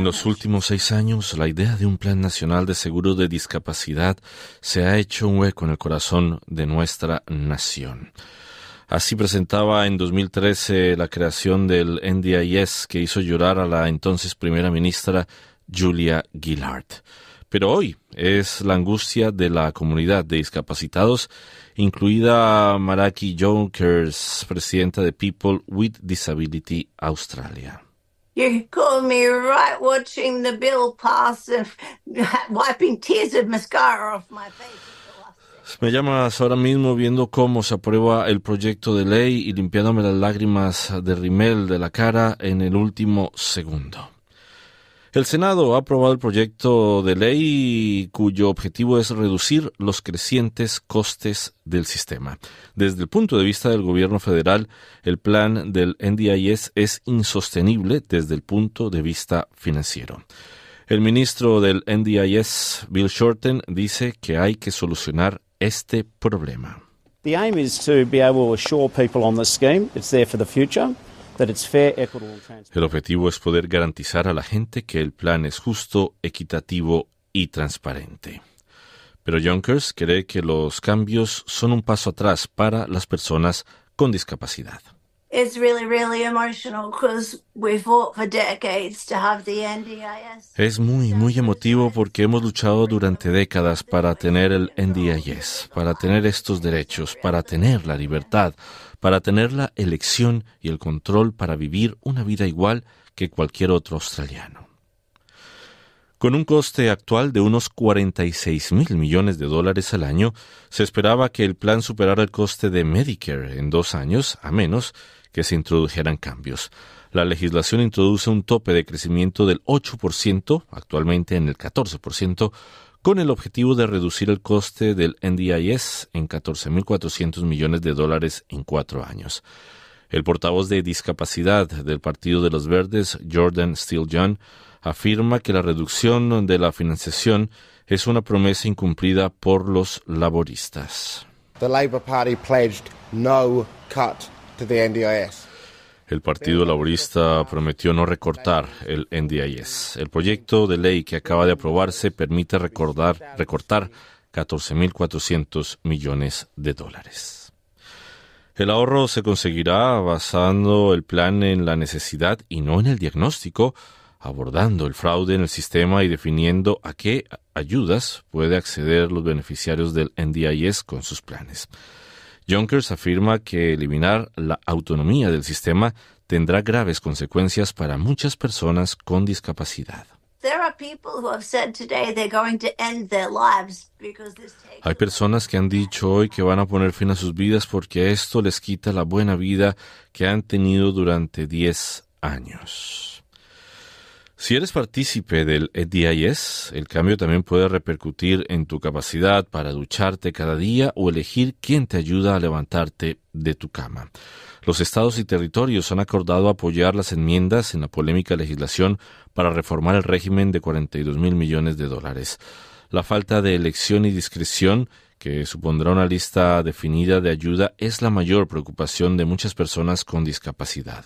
S2: los últimos seis años, la idea de un Plan Nacional de Seguro de Discapacidad se ha hecho un hueco en el corazón de nuestra nación. Así presentaba en 2013 la creación del NDIS que hizo llorar a la entonces primera ministra Julia Gillard. Pero hoy es la angustia de la comunidad de discapacitados incluida Maraki Jonkers, presidenta de People with Disability Australia. me Me llamas ahora mismo viendo cómo se aprueba el proyecto de ley y limpiándome las lágrimas de rimel de la cara en el último segundo. El Senado ha aprobado el proyecto de ley cuyo objetivo es reducir los crecientes costes del sistema. Desde el punto de vista del gobierno federal, el plan del NDIS es insostenible desde el punto de vista financiero. El ministro del NDIS, Bill Shorten, dice que hay que solucionar este problema.
S5: The aim is to be able to assure people on scheme it's there for the future.
S2: El objetivo es poder garantizar a la gente que el plan es justo, equitativo y transparente. Pero Junkers cree que los cambios son un paso atrás para las personas con discapacidad. Es muy, muy emotivo porque hemos luchado durante décadas para tener el NDIS, para tener estos derechos, para tener la libertad, para tener la elección y el control para vivir una vida igual que cualquier otro australiano. Con un coste actual de unos 46 mil millones de dólares al año, se esperaba que el plan superara el coste de Medicare en dos años, a menos que se introdujeran cambios. La legislación introduce un tope de crecimiento del 8%, actualmente en el 14%, con el objetivo de reducir el coste del NDIS en 14.400 millones de dólares en cuatro años. El portavoz de discapacidad del Partido de los Verdes, Jordan Steele John, afirma que la reducción de la financiación es una promesa incumplida por los laboristas. no el Partido Laborista prometió no recortar el NDIS. El proyecto de ley que acaba de aprobarse permite recortar 14.400 millones de dólares. El ahorro se conseguirá basando el plan en la necesidad y no en el diagnóstico, abordando el fraude en el sistema y definiendo a qué ayudas puede acceder los beneficiarios del NDIS con sus planes. Junkers afirma que eliminar la autonomía del sistema tendrá graves consecuencias para muchas personas con discapacidad. Hay personas que han dicho hoy que van a poner fin a sus vidas porque esto les quita la buena vida que han tenido durante 10 años. Si eres partícipe del EDIS, el cambio también puede repercutir en tu capacidad para ducharte cada día o elegir quién te ayuda a levantarte de tu cama. Los estados y territorios han acordado apoyar las enmiendas en la polémica legislación para reformar el régimen de 42 mil millones de dólares. La falta de elección y discreción que supondrá una lista definida de ayuda es la mayor preocupación de muchas personas con discapacidad.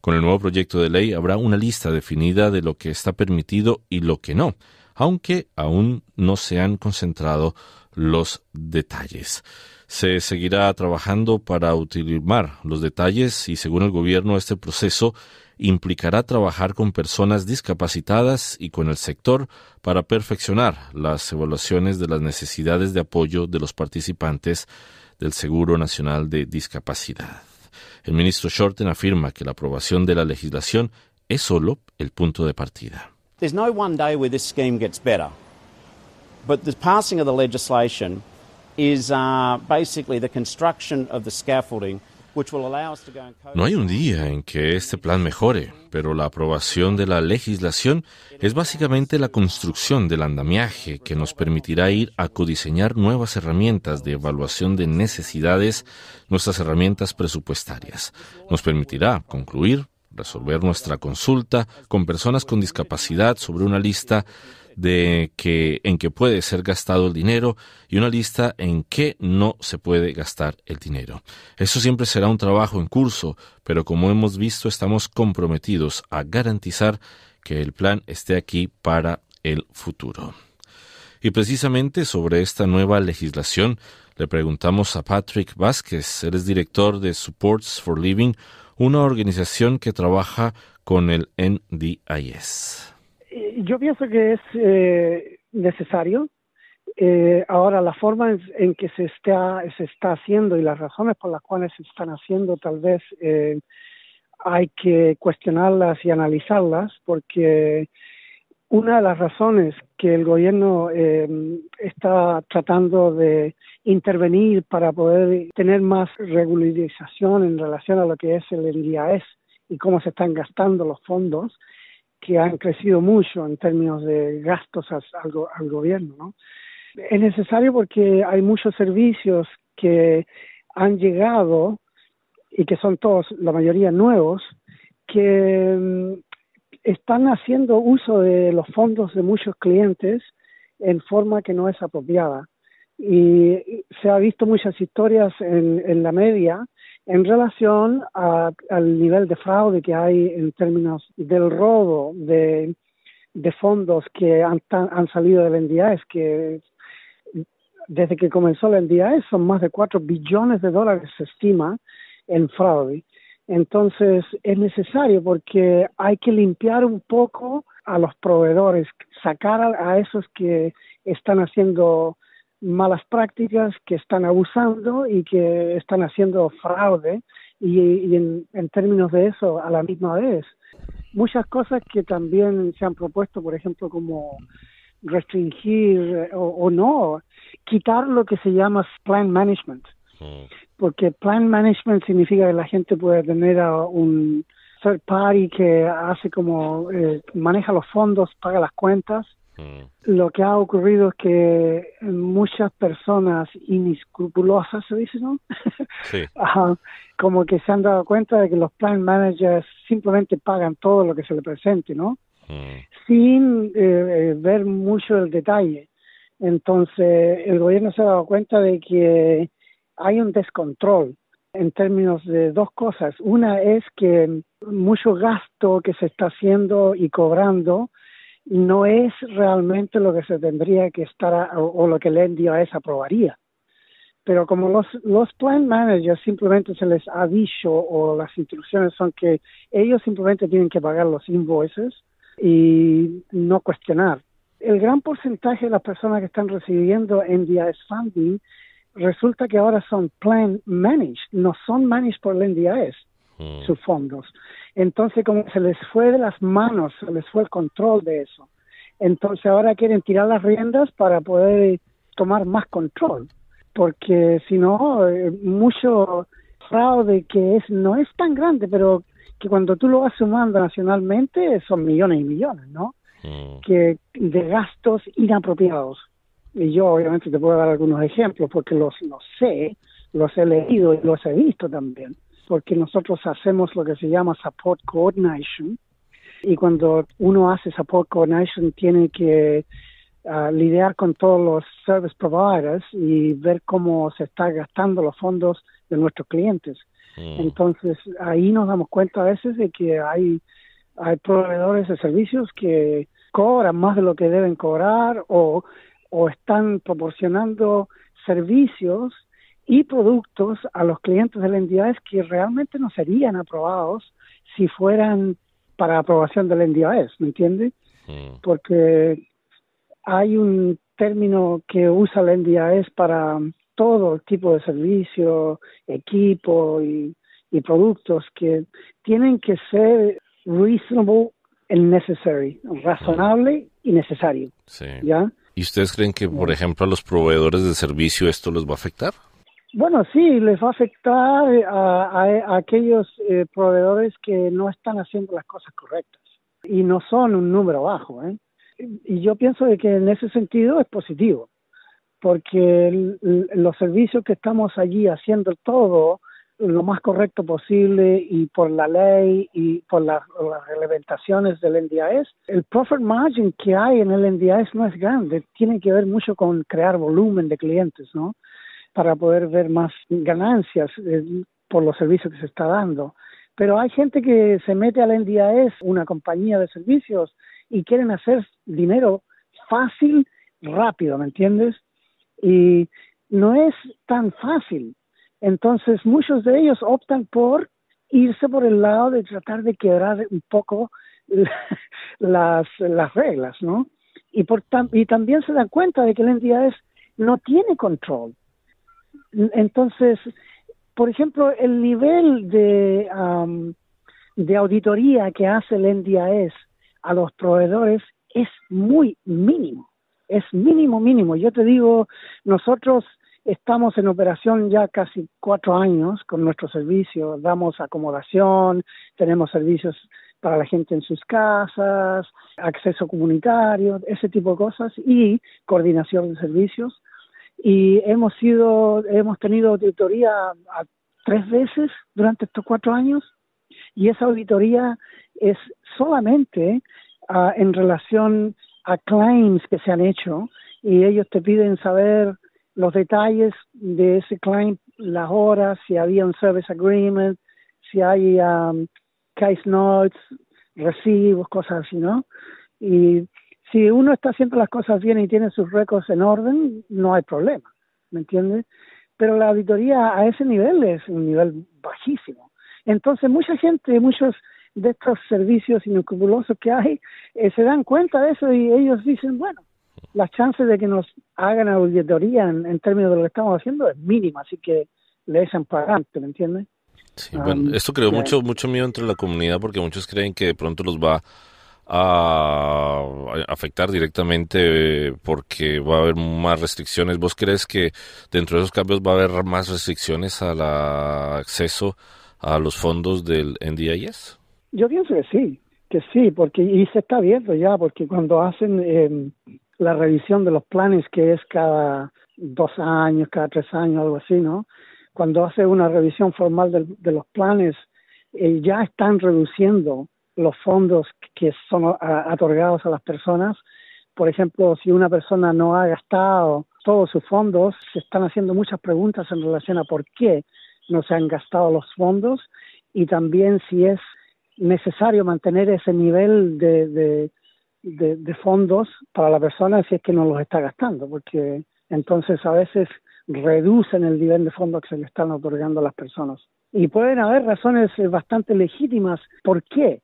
S2: Con el nuevo proyecto de ley habrá una lista definida de lo que está permitido y lo que no, aunque aún no se han concentrado los detalles. Se seguirá trabajando para ultimar los detalles y según el gobierno este proceso implicará trabajar con personas discapacitadas y con el sector para perfeccionar las evaluaciones de las necesidades de apoyo de los participantes del Seguro Nacional de Discapacidad. El ministro Shorten afirma que la aprobación de la legislación es solo el punto de partida.
S5: There's no one day where this scheme gets better, but the passing of the legislation is uh, basically the construction of the scaffolding
S2: no hay un día en que este plan mejore, pero la aprobación de la legislación es básicamente la construcción del andamiaje que nos permitirá ir a codiseñar nuevas herramientas de evaluación de necesidades, nuestras herramientas presupuestarias. Nos permitirá concluir, resolver nuestra consulta con personas con discapacidad sobre una lista de que en qué puede ser gastado el dinero y una lista en qué no se puede gastar el dinero. Eso siempre será un trabajo en curso, pero como hemos visto estamos comprometidos a garantizar que el plan esté aquí para el futuro. Y precisamente sobre esta nueva legislación le preguntamos a Patrick Vázquez, él es director de Supports for Living, una organización que trabaja con el NDIS.
S6: Eh, yo pienso que es eh, necesario. Eh, ahora, la forma en, que se está, se está haciendo y las razones por las cuales se están haciendo, tal vez hay que cuestionarlas y analizarlas, porque una de las razones que el gobierno em, está tratando de intervenir para poder tener más regularización en relación a lo que es el NDIS y cómo se están gastando los fondos que han crecido mucho en términos de gastos al, gobierno. ¿no? Es necesario porque hay muchos servicios que han llegado y que son todos, la mayoría nuevos, que mm, están haciendo uso de los fondos de muchos clientes en forma que no es apropiada. Y se ha visto muchas historias en, en la media en relación al nivel de fraude que hay en términos del robo de, fondos que han, han salido del NDIS, que desde que comenzó el NDIS son más de 4 billones de dólares, se estima, en fraude. Entonces es necesario porque hay que limpiar un poco a los proveedores, sacar a, a esos que están haciendo malas prácticas que están abusando y que están haciendo fraude y, en, términos de eso a la misma vez. Muchas cosas que también se han propuesto, por ejemplo, como restringir eh, o, no, quitar lo que se llama plan management, mm. porque plan management significa que la gente puede tener a un third party que hace como eh, maneja los fondos, paga las cuentas lo que ha ocurrido es que muchas personas inescrupulosas, se dice, ¿no? como que se han dado cuenta de que los plan managers simplemente pagan todo lo que se le presente, ¿no? Sin eh, eh, ver mucho el detalle. Entonces, el gobierno se ha dado cuenta de que hay un descontrol en términos de dos cosas. Una es que mucho gasto que se está haciendo y cobrando no es realmente lo que se tendría que estar o, lo que el NDIS aprobaría. Pero como los, los plan managers simplemente se les ha dicho o las instrucciones son que ellos simplemente tienen que pagar los invoices y no cuestionar. El gran porcentaje de las personas que están recibiendo NDIS funding resulta que ahora son plan managed, no son managed por el NDIS sus fondos. Entonces, como se les fue de las manos, se les fue el control de eso. Entonces, ahora quieren tirar las riendas para poder eh, tomar más control, porque si no, eh, mucho fraude que es no es tan grande, pero que cuando tú lo vas sumando nacionalmente son millones y millones, ¿no? Mm. Que de gastos inapropiados. Y yo obviamente te puedo dar algunos ejemplos porque los, los sé, los he leído y los he visto también porque nosotros hacemos lo que se llama support coordination y cuando uno hace support coordination tiene que ah, lidiar con todos los service providers y ver cómo se está gastando los fondos de nuestros clientes. Mm. Entonces ahí nos damos cuenta a veces de que hay, hay proveedores de servicios que cobran más de lo que deben cobrar o, o están proporcionando servicios y productos a los clientes de las entidades que realmente no serían aprobados si fueran para aprobación de las ¿me entiende? Mm. Porque hay un término que usa la entidades para todo tipo de servicio, equipo y, productos que tienen que ser reasonable and necessary, razonable y necesario. ¿ya?
S2: ¿Y ustedes creen que, por ejemplo, a los proveedores de servicio esto los va a afectar?
S6: Bueno, sí, les va a afectar eh, a, aquellos eh, proveedores que no están haciendo las cosas correctas y no son un número bajo. ¿eh? Y yo pienso de que en ese sentido es positivo, porque los servicios que estamos allí haciendo todo lo más correcto posible y por la ley y por las, las reglamentaciones del NDIS, el profit margin que hay en el NDIS no es grande, tiene que ver mucho con crear volumen de clientes, ¿no? para poder ver más ganancias eh, por los servicios que se está dando. Pero hay gente que se mete a la NDIS, una compañía de servicios, y quieren hacer dinero fácil, rápido, ¿me entiendes? Y no es tan fácil. Entonces, muchos de ellos optan por irse por el lado de tratar de quebrar un poco las, reglas, ¿no? Y, por, y también se dan cuenta de que la NDIS no tiene control. Entonces, por ejemplo, el nivel de, de auditoría que hace el NDIS a los proveedores es muy mínimo, es mínimo, mínimo. Yo te digo, nosotros estamos en operación ya casi cuatro años con nuestro servicio, damos acomodación, tenemos servicios para la gente en sus casas, acceso comunitario, ese tipo de cosas y coordinación de servicios y hemos sido, hemos tenido auditoría tres veces durante estos cuatro años y esa auditoría es solamente ah, en relación a claims que se han hecho y ellos te piden saber los detalles de ese claim, las horas, si había un service agreement, si hay um, case notes, recibos, cosas así, ¿no? Y si uno está haciendo las cosas bien y tiene sus récords en orden, no hay problema, ¿me entiendes? Pero la auditoría a ese nivel es un nivel bajísimo. Entonces, mucha gente, muchos de estos servicios inescrupulosos que hay, eh, se dan cuenta de eso y ellos dicen, bueno, las chances de que nos hagan auditoría en, términos de lo que estamos haciendo es mínima, así que le echan para adelante, ¿me entiendes?
S2: Sí, bueno, ah, esto creó mucho, mucho miedo entre la comunidad porque muchos creen que de pronto los va a afectar directamente eh, porque va a haber más restricciones. ¿Vos crees que dentro de esos cambios va a haber más restricciones al acceso a los fondos del NDIS?
S6: Yo pienso que sí, que sí, porque y se está viendo ya, porque cuando hacen em, la revisión de los planes, que es cada dos años, cada tres años, algo así, ¿no? Cuando hace una revisión formal de, los planes, eh, ya están reduciendo los fondos que son otorgados a las personas. Por ejemplo, si una persona no ha gastado todos sus fondos, se están haciendo muchas preguntas en relación a por qué no se han gastado los fondos y también si es necesario mantener ese nivel de, fondos para la persona si es que no los está gastando, porque entonces a veces reducen el nivel de fondos que se le están otorgando a las personas. Y pueden haber razones eh, bastante legítimas por qué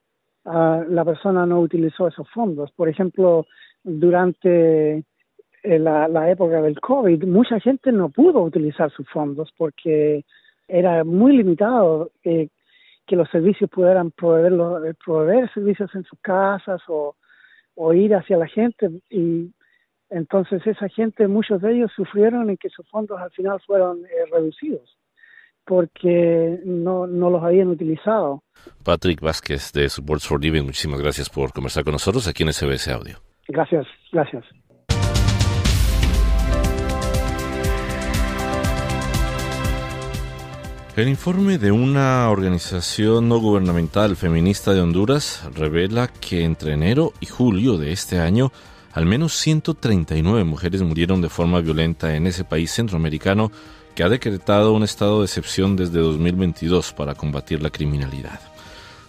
S6: Ah, la persona no utilizó esos fondos. Por ejemplo, durante eh, la, época del COVID, mucha gente no pudo utilizar sus fondos porque era muy limitado eh, que los servicios pudieran proveer, eh, proveer servicios en sus casas o, ir hacia la gente. Y entonces esa gente, muchos de ellos sufrieron en que sus fondos al final fueron reducidos porque no, los habían utilizado.
S2: Patrick Vázquez de Supports for Living, muchísimas gracias por conversar con nosotros aquí en SBS Audio.
S6: Gracias, gracias.
S2: El informe de una organización no gubernamental feminista de Honduras revela que entre enero y julio de este año, al menos 139 mujeres murieron de forma violenta en ese país centroamericano que ha decretado un estado de excepción desde 2022 para combatir la criminalidad.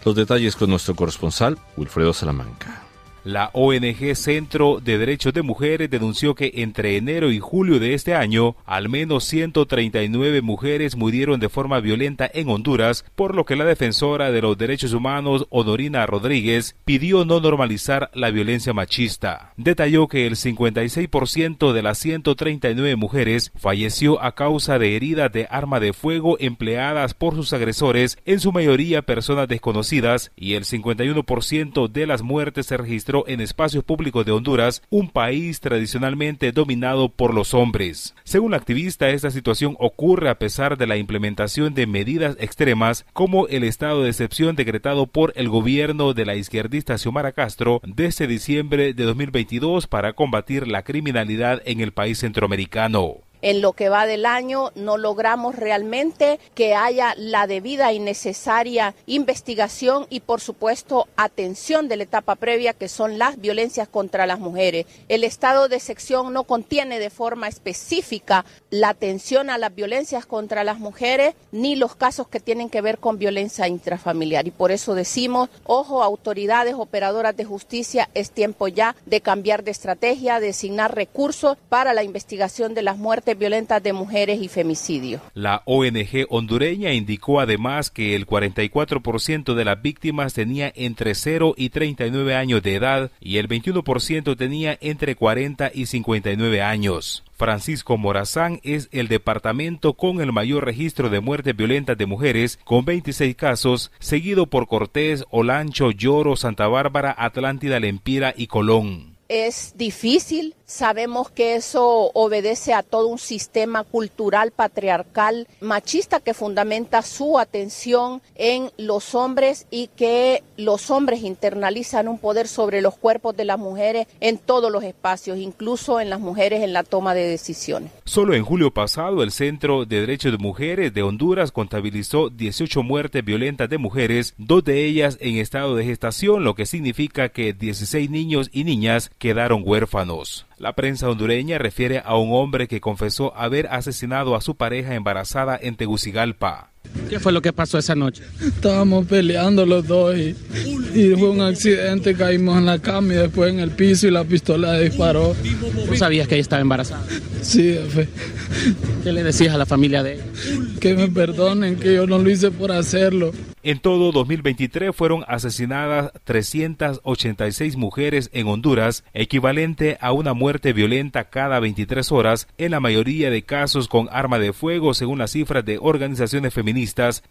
S2: Los detalles con nuestro corresponsal, Wilfredo Salamanca.
S5: La ONG Centro de Derechos de Mujeres denunció que entre enero y julio de este año, al menos 139 mujeres murieron de forma violenta en Honduras, por lo que la defensora de los derechos humanos, Honorina Rodríguez, pidió no normalizar la violencia machista. Detalló que el 56% de las 139 mujeres falleció a causa de heridas de arma de fuego empleadas por sus agresores, en su mayoría personas desconocidas, y el 51% de las muertes se registró en espacios públicos de Honduras, un país tradicionalmente dominado por los hombres. Según la activista, esta situación ocurre a pesar de la implementación de medidas extremas como el estado de excepción decretado por el gobierno de la izquierdista Xiomara Castro desde diciembre de 2022 para combatir la criminalidad en el país centroamericano
S3: en lo que va del año no logramos realmente que haya la debida y necesaria investigación y, por supuesto, atención de la etapa previa, que son las violencias contra las mujeres. El estado de sección no contiene de forma específica la atención a las violencias contra las mujeres ni los casos que tienen que ver con violencia intrafamiliar. Y por eso decimos, ojo, autoridades operadoras de justicia, es tiempo ya de cambiar de estrategia, de asignar recursos para la investigación de las muertes violentas de mujeres y femicidio.
S5: La ONG hondureña indicó además que el 44% de las víctimas tenía entre 0 y 39 años de edad y el 21% tenía entre 40 y 59 años. Francisco Morazán es el departamento con el mayor registro de muertes violentas de mujeres, con 26 casos, seguido por Cortés, Olancho, Lloro, Santa Bárbara, Atlántida, Lempira y Colón.
S3: Es difícil Sabemos que eso obedece a todo un sistema cultural patriarcal machista que fundamenta su atención en los hombres y que los hombres internalizan un poder sobre los cuerpos de las mujeres en todos los espacios, incluso en las mujeres en la toma de decisiones.
S5: Solo en julio pasado el Centro de Derechos de Mujeres de Honduras contabilizó 18 muertes violentas de mujeres, dos de ellas en estado de gestación, lo que significa que 16 niños y niñas quedaron huérfanos. La prensa hondureña refiere a un hombre que confesó haber asesinado a su pareja embarazada en Tegucigalpa. ¿Qué fue lo que pasó esa noche?
S2: Estábamos peleando los dos y, fue un accidente, caímos en la cama y después en el piso y la
S4: pistola disparó. ¿Tú sabías que ella estaba embarazada? Sí, jefe. ¿Qué le decías a la familia de ella? Que me perdonen, que yo no lo hice por hacerlo.
S5: En todo 2023 fueron asesinadas 386 mujeres en Honduras, equivalente a una muerte violenta cada 23 horas, en la mayoría de casos con arma de fuego, según las cifras de organizaciones feministas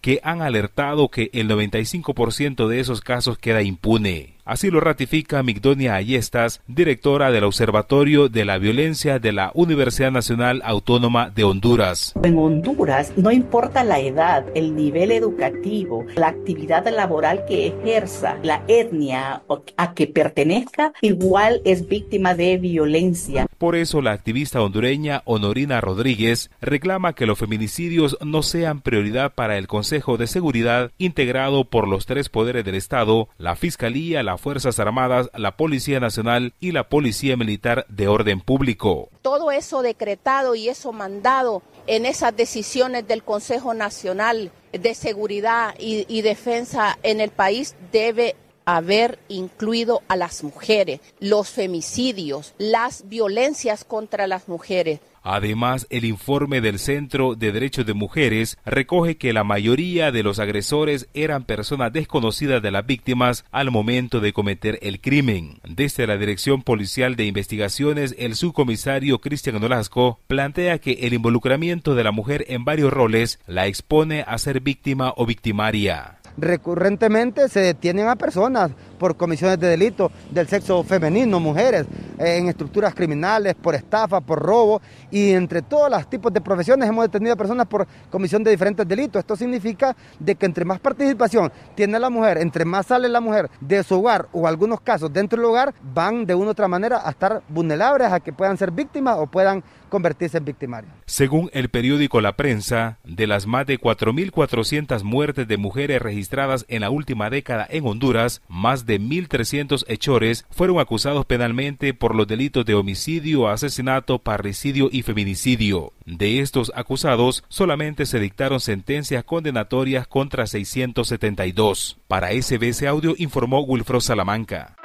S5: que han alertado que el 95% de esos casos queda impune. Así lo ratifica Migdonia Ayestas, directora del Observatorio de la Violencia de la Universidad Nacional Autónoma de Honduras.
S3: En Honduras, no importa la edad, el nivel educativo, la actividad laboral que ejerza, la etnia a que pertenezca, igual es víctima de violencia.
S5: Por eso la activista hondureña Honorina Rodríguez reclama que los feminicidios no sean prioridad para el Consejo de Seguridad integrado por los tres poderes del Estado, la Fiscalía, la Fuerzas Armadas, la Policía Nacional y la Policía Militar de Orden Público.
S3: Todo eso decretado y eso mandado en esas decisiones del Consejo Nacional de Seguridad y, y Defensa en el país debe haber incluido a las mujeres, los femicidios, las violencias contra las mujeres.
S5: Además, el informe del Centro de Derechos de Mujeres recoge que la mayoría de los agresores eran personas desconocidas de las víctimas al momento de cometer el crimen. Desde la Dirección Policial de Investigaciones, el subcomisario Cristian Nolasco plantea que el involucramiento de la mujer en varios roles la expone a ser víctima o victimaria recurrentemente
S6: se detienen a personas por comisiones de delitos del sexo femenino, mujeres, eh, en estructuras criminales, por estafa, por robo, y entre todos los tipos de profesiones hemos detenido a personas por comisión de diferentes delitos. Esto significa de que entre más participación tiene la mujer, entre más sale la mujer de su hogar o algunos casos dentro del hogar, van de una u otra manera a estar vulnerables a que puedan ser víctimas o puedan convertirse en victimario.
S5: Según el periódico La Prensa, de las más de 4.400 muertes de mujeres registradas en la última década en Honduras, más de 1.300 hechores fueron acusados penalmente por los delitos de homicidio, asesinato, parricidio y feminicidio. De estos acusados, solamente se dictaron sentencias condenatorias contra 672. Para SBS Audio informó Wilfro Salamanca.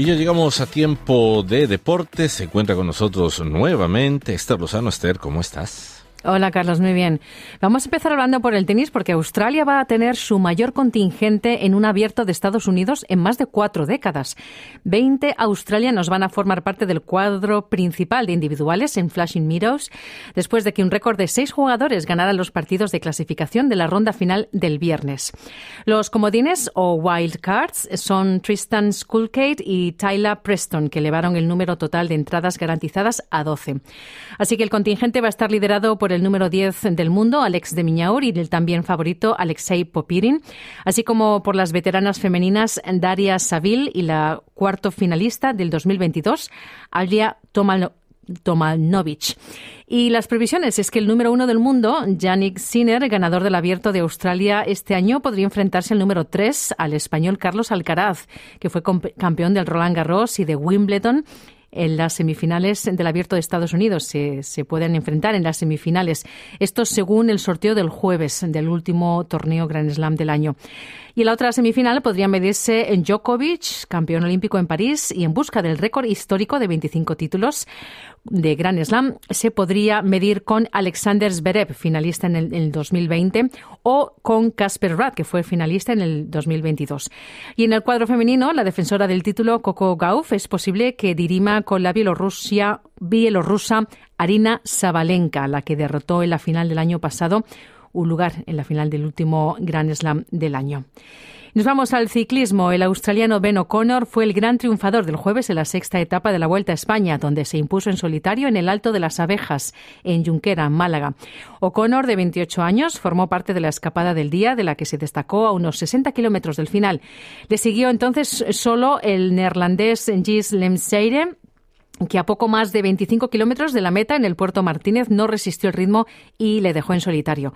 S2: Y ya llegamos a tiempo de deportes Se encuentra con nosotros nuevamente Esther Lozano. Esther, ¿cómo estás?
S1: Hola Carlos, muy bien. Vamos a empezar hablando por el tenis porque Australia va a tener su mayor contingente en un abierto de Estados Unidos en más de cuatro décadas. Veinte australianos van a formar parte del cuadro principal de individuales en Flashing Meadows después de que un récord de seis jugadores ganaran los partidos de clasificación de la ronda final del viernes. Los comodines o wild cards son Tristan Skulkate y Tyler Preston que elevaron el número total de entradas garantizadas a 12. Así que el contingente va a estar liderado por el número 10 del mundo, Alex de Miñaur, y el también favorito, Alexei Popirin, así como por las veteranas femeninas Daria Saville y la cuarto finalista del 2022, Alia Tomanovich. Y las previsiones es que el número uno del mundo, Yannick Sinner, ganador del Abierto de Australia este año, podría enfrentarse al número tres, al español Carlos Alcaraz, que fue campeón del Roland Garros y de Wimbledon en las semifinales del Abierto de Estados Unidos. Se, pueden enfrentar en las semifinales. Esto según el sorteo del jueves del último torneo Grand Slam del año. Y la otra semifinal podría medirse en Djokovic, campeón olímpico en París y en busca del récord histórico de 25 títulos de Grand Slam, se podría medir con Alexander Zverev, finalista en el, 2020, o con Casper Ruud, que fue finalista en el 2022. Y en el cuadro femenino, la defensora del título, Coco Gauff, es posible que dirima con la Bielorrusia, bielorrusa Arina Sabalenka, la que derrotó en la final del año pasado un lugar en la final del último Grand Slam del año. Nos vamos al ciclismo. El australiano Ben O'Connor fue el gran triunfador del jueves en la sexta etapa de la Vuelta a España, donde se impuso en solitario en el Alto de las Abejas, en Junquera, Málaga. O'Connor, de 28 años, formó parte de la escapada del día, de la que se destacó a unos 60 kilómetros del final. Le siguió entonces solo el neerlandés Gis Lemseire, que a poco más de 25 kilómetros de la meta en el puerto Martínez no resistió el ritmo y le dejó en solitario.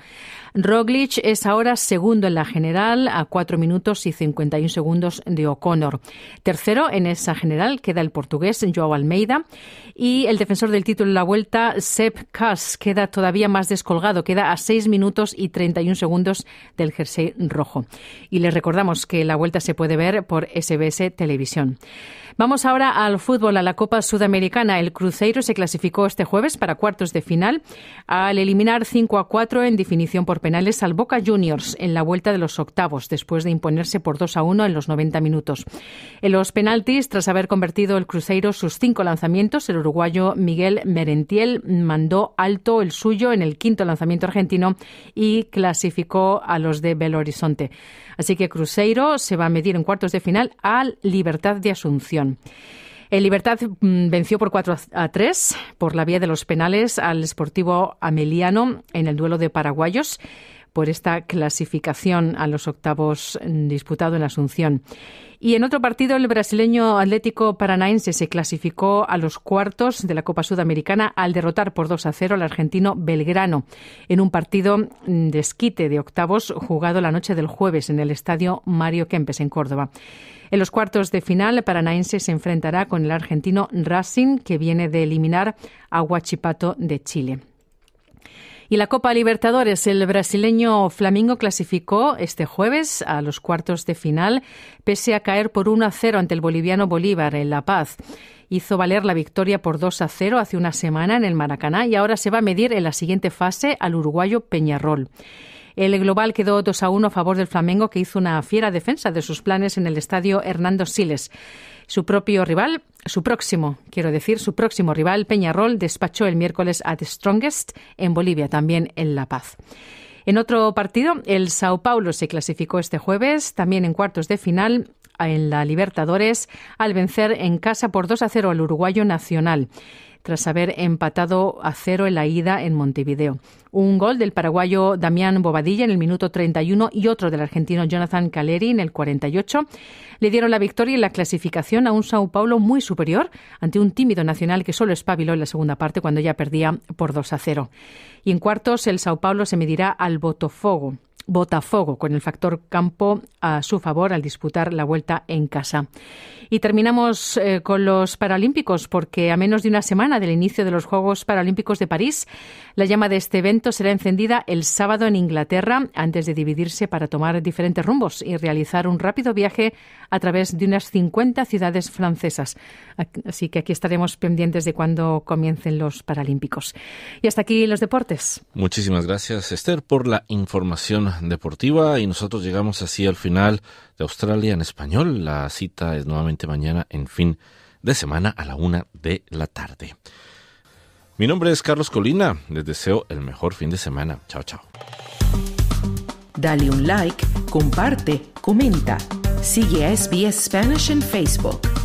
S1: Roglic es ahora segundo en la general a 4 minutos y 51 segundos de O'Connor. Tercero en esa general queda el portugués Joao Almeida y el defensor del título en la vuelta Seb Kass queda todavía más descolgado, queda a 6 minutos y 31 segundos del jersey rojo. Y les recordamos que la vuelta se puede ver por SBS Televisión. Vamos ahora al fútbol, a la Copa Sudamericana. El Cruzeiro se clasificó este jueves para cuartos de final al eliminar 5 a 4 en definición por penales al Boca Juniors en la vuelta de los octavos, después de imponerse por 2 a 1 en los 90 minutos. En los penaltis, tras haber convertido el Cruzeiro sus cinco lanzamientos, el uruguayo Miguel Merentiel mandó alto el suyo en el quinto lanzamiento argentino y clasificó a los de Belo Horizonte. Así que Cruzeiro se va a medir en cuartos de final al Libertad de Asunción. Eh, Libertad mm, venció por 4 a 3 por la vía de los penales al Sportivo Ameliano en el duelo de paraguayos por esta clasificación a los octavos mm, disputado en Asunción. Y en otro partido, el brasileño Atlético Paranaense se clasificó a los cuartos de la Copa Sudamericana al derrotar por 2 a 0 al argentino Belgrano en un partido mm, de esquite de octavos jugado la noche del jueves en el estadio Mario Kempes en Córdoba. En los cuartos de final, el paranaense se enfrentará con el argentino Racing, que viene de eliminar a Huachipato de Chile. Y la Copa Libertadores, el brasileño Flamingo clasificó este jueves a los cuartos de final, pese a caer por 1 a 0 ante el boliviano Bolívar en La Paz. Hizo valer la victoria por 2 a 0 hace una semana en el Maracaná y ahora se va a medir en la siguiente fase al uruguayo Peñarol. El global quedó 2 a 1 a favor del Flamengo, que hizo una fiera defensa de sus planes en el estadio Hernando Siles. Su propio rival, su próximo, quiero decir, su próximo rival, Peñarol, despachó el miércoles a The Strongest en Bolivia, también en La Paz. En otro partido, el Sao Paulo se clasificó este jueves, también en cuartos de final en la Libertadores, al vencer en casa por 2 a 0 al uruguayo Nacional tras haber empatado a cero en la ida en Montevideo. Un gol del paraguayo Damián Bobadilla en el minuto 31 y otro del argentino Jonathan Caleri en el 48 le dieron la victoria y la clasificación a un Sao Paulo muy superior ante un tímido nacional que solo espabiló en la segunda parte cuando ya perdía por 2 a 0. Y en cuartos el Sao Paulo se medirá al Botofogo. Botafogo, con el factor campo a su favor al disputar la vuelta en casa. Y terminamos eh, con los Paralímpicos, porque a menos de una semana del inicio de los Juegos Paralímpicos de París, la llama de este evento será encendida el sábado en Inglaterra, antes de dividirse para tomar diferentes rumbos y realizar un rápido viaje a través de unas 50 ciudades francesas. Así que aquí estaremos pendientes de cuando comiencen los Paralímpicos. Y hasta aquí los deportes.
S2: Muchísimas gracias, Esther, por la información Deportiva y nosotros llegamos así al final de Australia en español. La cita es nuevamente mañana en fin de semana a la una de la tarde. Mi nombre es Carlos Colina. Les deseo el mejor fin de semana. Chao, chao.
S1: Dale un like, comparte, comenta. Sigue SBS Spanish en Facebook.